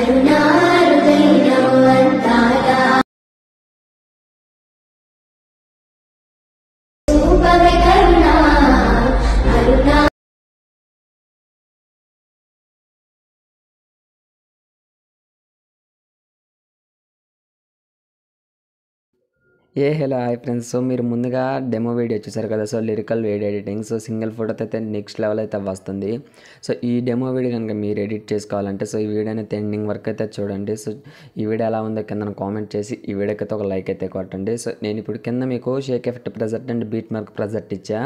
ै ఏ hello hi friends so మీరు ముందుగా డెమో వీడియో చూసారు కదా so lyrical video editing so single photo అయితే నెక్స్ట్ లెవెల్ అయితే వస్తుంది సో ఈ డెమో వీడియో కనుక మీరు ఎడిట్ చేసుకోవాలంటే సో ఈ వీడియో అయితే ఎండింగ్ వర్క్ అయితే చూడండి సో ఈ వీడియో ఎలా ఉందో కింద కామెంట్ చేసి ఈ వీడియోకి అయితే ఒక లైక్ అయితే కొట్టండి సో నేను ఇప్పుడు కింద మీకు shake effect present and beat mark present ఇచ్చా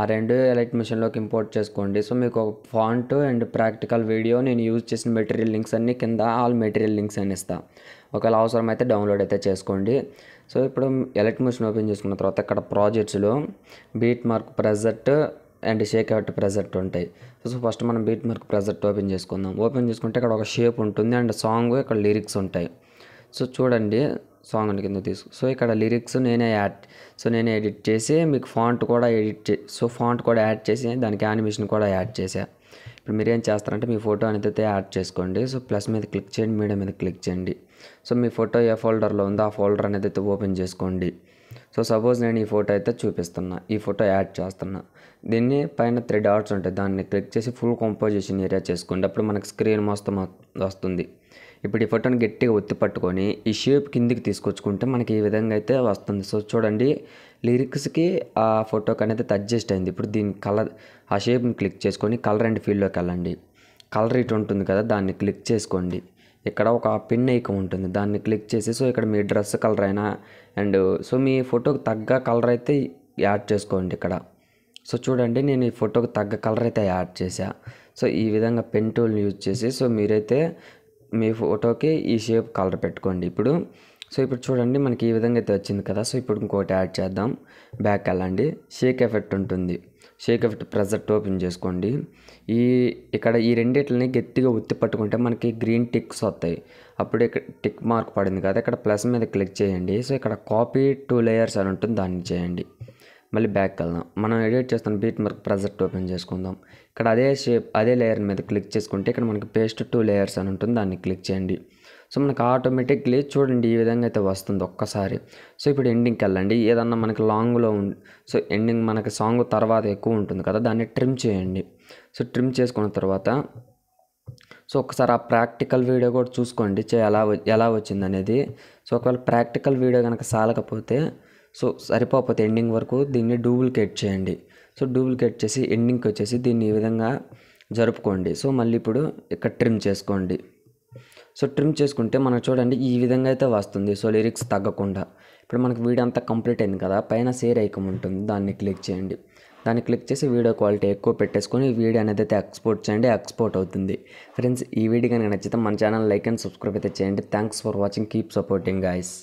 ఆ రెండు ఎలైట్ మిషన్లోకి ఇంపోర్ట్ చేసుకోండి సో మీకు ఒక ఫాంట్ అండ్ ప్రాక్టికల్ వీడియో నేను యూజ్ చేసిన మెటీరియల్ లింక్స్ అన్నీ కింద ఆల్ మెటీరియల్ లింక్స్ అని ఇస్తాను ఒకవేళ అవసరమైతే డౌన్లోడ్ అయితే చేసుకోండి సో ఇప్పుడు ఎలక్ట్ మిషన్ ఓపెన్ చేసుకున్న తర్వాత అక్కడ ప్రాజెక్ట్స్లో beat mark present and shake out present ఉంటాయి సో ఫస్ట్ మనం బీట్ మార్క్ ప్రెజెంట్ ఓపెన్ చేసుకుందాం ఓపెన్ చేసుకుంటే ఇక్కడ ఒక షేప్ ఉంటుంది అండ్ సాంగ్ ఇక్కడ లిరిక్స్ ఉంటాయి సో చూడండి సాంగ్ కింద తీసుకు సో ఇక్కడ లిరిక్స్ నేనే యాడ్ సో నేనే ఎడిట్ చేసి మీకు ఫాంట్ కూడా ఎడిట్ చే సో ఫాంట్ కూడా యాడ్ చేసి దానికి యానిమేషన్ కూడా యాడ్ చేసా ఇప్పుడు మీరు ఏం చేస్తారంటే మీ ఫోటో అనేది యాడ్ చేసుకోండి సో ప్లస్ మీద క్లిక్ చేయండి మీడియా మీద క్లిక్ చేయండి సో మీ ఫోటో ఏ ఫోల్డర్లో ఉందో ఆ ఫోల్డర్ అనేది అయితే ఓపెన్ చేసుకోండి సో సపోజ్ నేను ఈ ఫోటో అయితే చూపిస్తున్నా ఈ ఫోటో యాడ్ చేస్తున్నా దీన్ని పైన త్రీ డాట్స్ ఉంటాయి దాన్ని క్లిక్ చేసి ఫుల్ కంపోజిషన్ ఏరియా చేసుకోండి అప్పుడు మనకు స్క్రీన్ మొత్తం వస్తుంది ఇప్పుడు ఈ ఫోటోని గట్టిగా ఒత్తి పట్టుకొని ఈ షేప్ కిందికి తీసుకొచ్చుకుంటే మనకి ఈ విధంగా అయితే వస్తుంది సో చూడండి లిరిక్స్కి ఆ ఫోటోకి అనేది అడ్జస్ట్ అయింది ఇప్పుడు దీని కలర్ ఆ షేప్ని క్లిక్ చేసుకొని కలర్ అండ్ ఫీల్డ్లోకి వెళ్ళండి కలర్ ఇటు ఉంటుంది కదా దాన్ని క్లిక్ చేసుకోండి ఇక్కడ ఒక పిన్ ఐకం ఉంటుంది దాన్ని క్లిక్ చేసి సో ఇక్కడ మీ డ్రెస్ కలర్ అయినా అండ్ సో మీ ఫోటోకి తగ్గ కలర్ అయితే యాడ్ చేసుకోండి ఇక్కడ సో చూడండి నేను ఈ ఫోటోకి తగ్గ కలర్ అయితే యాడ్ చేశా సో ఈ విధంగా పెన్ టూల్ని యూజ్ చేసి సో మీరైతే మీ ఫోటోకి ఈ షేప్ కలర్ పెట్టుకోండి ఇప్పుడు సో ఇప్పుడు చూడండి మనకి ఈ విధంగా అయితే వచ్చింది కదా సో ఇప్పుడు ఇంకోటి యాడ్ చేద్దాం బ్యాక్ వెళ్ళండి షేక్ ఎఫెక్ట్ ఉంటుంది షేకఫ్ట్ ప్రెజర్ ఓపెన్ చేసుకోండి ఈ ఇక్కడ ఈ రెండిట్లని గట్టిగా ఉత్తి పట్టుకుంటే మనకి గ్రీన్ టిక్స్ వస్తాయి అప్పుడు ఇక్కడ టిక్ మార్క్ పడింది కదా ఇక్కడ ప్లస్ మీద క్లిక్ చేయండి సో ఇక్కడ కాపీ టూ లేయర్స్ అని ఉంటుంది దాన్ని చేయండి మళ్ళీ బ్యాక్ వెళ్దాం మనం ఎడిట్ చేస్తాం బీట్ మార్క్ ప్రజెక్ట్ ఓపెన్ చేసుకుందాం ఇక్కడ అదే షేప్ అదే లేయర్ మీద క్లిక్ చేసుకుంటే ఇక్కడ మనకి పేస్ట్ టూ లేయర్స్ అని ఉంటుంది దాన్ని క్లిక్ చేయండి సో మనకు ఆటోమేటిక్లీ చూడండి ఈ విధంగా అయితే వస్తుంది ఒక్కసారి సో ఇప్పుడు ఎండింగ్కి వెళ్ళండి ఏదన్నా మనకి లాంగ్లో ఉం సో ఎండింగ్ మనకి సాంగ్ తర్వాత ఎక్కువ ఉంటుంది కదా దాన్ని ట్రిమ్ చేయండి సో ట్రిమ్ చేసుకున్న తర్వాత సో ఒకసారి ఆ ప్రాక్టికల్ వీడియో కూడా చూసుకోండి ఎలా ఎలా వచ్చింది అనేది సో ఒకవేళ ప్రాక్టికల్ వీడియో కనుక సాలకపోతే సో సరిపోతే ఎండింగ్ వరకు దీన్ని డూప్లికేట్ చేయండి సో డూప్లికేట్ చేసి ఎండింగ్కి వచ్చేసి దీన్ని ఈ విధంగా జరుపుకోండి సో మళ్ళీ ఇప్పుడు ఇక్కడ ట్రిమ్ చేసుకోండి సో ట్రిమ్ చేసుకుంటే మనం చూడండి ఈ విధంగా అయితే వస్తుంది సో లిరిక్స్ తగ్గకుండా ఇప్పుడు మనకు వీడియో అంతా కంప్లీట్ అయింది కదా పైన షేర్ ఐకమ్ ఉంటుంది దాన్ని క్లిక్ చేయండి దాన్ని క్లిక్ చేసి వీడియో క్వాలిటీ ఎక్కువ పెట్టేసుకొని వీడియో అనేది అయితే ఎక్స్పోర్ట్ చేయండి ఎక్స్పోర్ట్ అవుతుంది ఫ్రెండ్స్ ఈ వీడియో కనుక నచ్చితే మన ఛానల్ లైక్ అండ్ సబ్స్క్రైబ్ అయితే చేయండి thanks for watching keep supporting guys